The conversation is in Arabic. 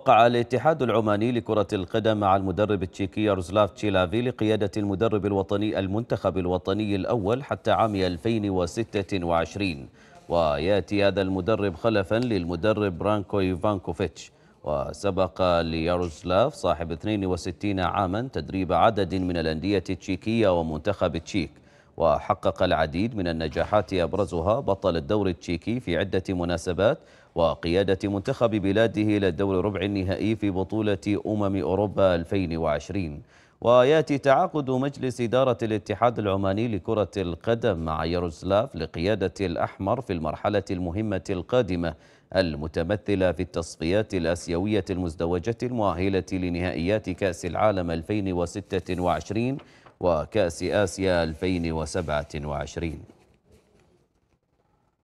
وقع الاتحاد العماني لكرة القدم مع المدرب التشيكي روزلاف تشيلافي لقيادة المدرب الوطني المنتخب الوطني الأول حتى عام 2026 ويأتي هذا المدرب خلفا للمدرب برانكو يوفانكوفيتش وسبق لياروسلاف صاحب 62 عاما تدريب عدد من الأندية التشيكية ومنتخب التشيك وحقق العديد من النجاحات أبرزها بطل الدور التشيكي في عدة مناسبات وقيادة منتخب بلاده إلى الدور ربع النهائي في بطولة أمم أوروبا 2020 وياتي تعاقد مجلس اداره الاتحاد العماني لكره القدم مع يروسلاف لقياده الاحمر في المرحله المهمه القادمه المتمثله في التصفيات الاسيويه المزدوجه المؤهله لنهائيات كاس العالم 2026 وكأس آسيا 2027